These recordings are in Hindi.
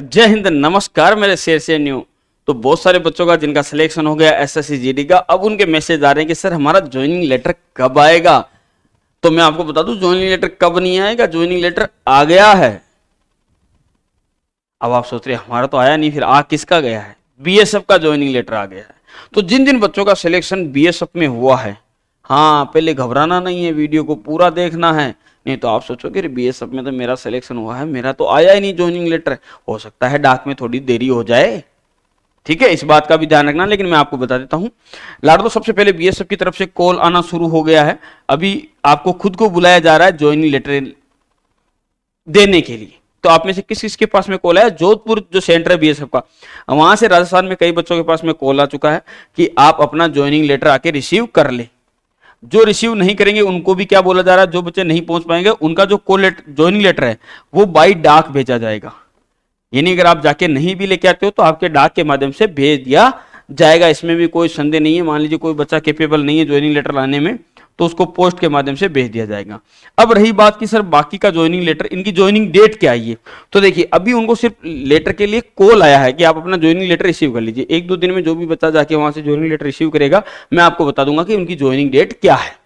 जय हिंद नमस्कार मेरे शेर से न्यू तो बहुत सारे बच्चों का जिनका सिलेक्शन हो गया एस एस का अब उनके मैसेज आ रहे हैं कि सर हमारा ज्वाइनिंग लेटर कब आएगा तो मैं आपको बता दू ज्वाइनिंग लेटर कब नहीं आएगा ज्वाइनिंग लेटर आ गया है अब आप सोच रहे हमारा तो आया नहीं फिर आ किसका गया है बी का ज्वाइनिंग लेटर आ गया है तो जिन जिन बच्चों का सिलेक्शन बी में हुआ है हाँ पहले घबराना नहीं है वीडियो को पूरा देखना है नहीं तो आप सोचोगे अरे बी में तो मेरा सिलेक्शन हुआ है मेरा तो आया ही नहीं ज्वाइनिंग लेटर हो सकता है डाक में थोड़ी देरी हो जाए ठीक है इस बात का भी ध्यान रखना लेकिन मैं आपको बता देता लाड लाडो सबसे पहले बीएसएफ की तरफ से कॉल आना शुरू हो गया है अभी आपको खुद को बुलाया जा रहा है ज्वाइनिंग लेटर देने के लिए तो आप में से किस किस के पास में कॉल आया जोधपुर जो सेंटर है बीएसएफ का वहां से राजस्थान में कई बच्चों के पास में कॉल आ चुका है कि आप अपना ज्वाइनिंग लेटर आके रिसीव कर ले जो रिसीव नहीं करेंगे उनको भी क्या बोला जा रहा है जो बच्चे नहीं पहुंच पाएंगे उनका जो को ज्वाइनिंग लेटर है वो बाई डाक भेजा जाएगा यानी अगर आप जाके नहीं भी लेके आते हो तो आपके डाक के माध्यम से भेज दिया जाएगा इसमें भी कोई संदेह नहीं है मान लीजिए कोई बच्चा केपेबल नहीं है ज्वाइनिंग लेटर लाने में तो उसको पोस्ट के माध्यम से भेज दिया जाएगा अब रही बात की सर बाकी का ज्वाइनिंग लेटर इनकी ज्वाइनिंग डेट क्या है तो देखिए अभी उनको सिर्फ लेटर के लिए कॉल आया है कि आप अपना ज्वाइनिंग लेटर रिसीव कर लीजिए एक दो दिन में जो भी बच्चा जाके वहां से ज्वाइनिंग लेटर रिसीव करेगा मैं आपको बता दूंगा कि उनकी ज्वाइनिंग डेट क्या है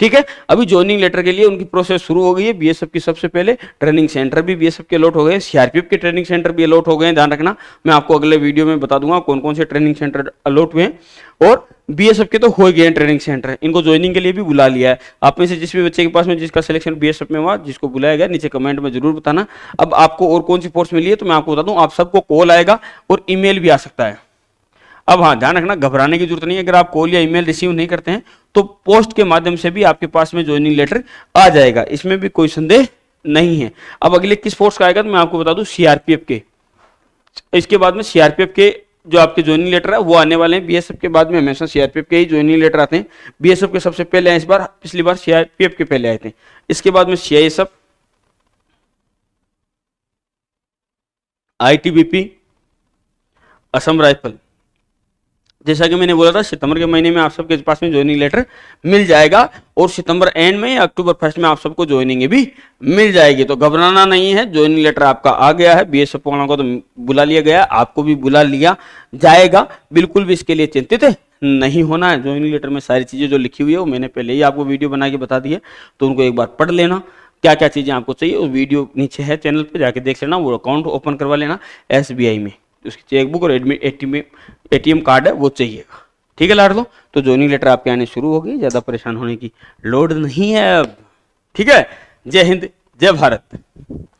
ठीक है अभी ज्वाइनिंग लेटर के लिए उनकी प्रोसेस शुरू हो गई है बीएसएफ की सबसे पहले ट्रेनिंग सेंटर भी बीएसएफ के अलॉट हो गए सीआरपीएफ के ट्रेनिंग सेंटर भी अलॉट हो गए ध्यान रखना मैं आपको अगले वीडियो में बता दूंगा कौन कौन से ट्रेनिंग सेंटर अलॉट हुए हैं और बी के तो हो गए ट्रेनिंग सेंटर है इनको ज्वाइनिंग के लिए भी बुला लिया है आप में से जिस भी बच्चे के पास में जिसका सिलेक्शन बी में हुआ जिसको बुलाया गया नीचे कमेंट में जरूर बताना अब आपको और कौन सी पोस्ट मिली है तो मैं आपको बता दूं आप सबको कॉल आएगा और ईमेल भी आ सकता है अब हाँ ध्यान रखना घबराने की जरूरत नहीं है अगर आप कॉल या ईमेल रिसीव नहीं करते हैं तो पोस्ट के माध्यम से भी आपके पास में ज्वाइनिंग लेटर आ जाएगा इसमें भी कोई संदेह नहीं है अब अगले किस फोर्स का आएगा तो मैं आपको बता दूं सीआरपीएफ के इसके बाद में सीआरपीएफ के जो आपके ज्वाइनिंग लेटर है वो आने वाले हैं बीएसएफ के बाद में हमेशा सीआरपीएफ के ही ज्वाइनिंग लेटर आते हैं बीएसएफ के सबसे पहले आए इस बार पिछली बार सीआरपीएफ के पहले आए थे इसके बाद में सीआईएसएफ आईटीबीपी असम राइफल जैसा कि मैंने बोला था सितंबर के महीने में आप सबके पास में ज्वाइनिंग लेटर मिल जाएगा और सितंबर एंड में अक्टूबर फर्स्ट में आप सबको ज्वाइनिंग भी मिल जाएगी तो घबराना नहीं है ज्वाइनिंग लेटर आपका आ गया है बी एस एफ को तो बुला लिया गया आपको भी बुला लिया जाएगा बिल्कुल भी इसके लिए चिंतित नहीं होना है ज्वाइनिंग लेटर में सारी चीज़ें जो लिखी हुई है वो मैंने पहले ही आपको वीडियो बना के बता दी है तो उनको एक बार पढ़ लेना क्या क्या चीज़ें आपको चाहिए वो वीडियो नीचे है चैनल पर जाके देख लेना वो अकाउंट ओपन करवा लेना एस में उसकी चेकबुक और एडमिट ए टी कार्ड है वो चाहिएगा ठीक है लाड़ लो तो ज्वाइनिंग लेटर आपके आने शुरू हो गई ज़्यादा परेशान होने की लोड नहीं है अब ठीक है जय हिंद जय भारत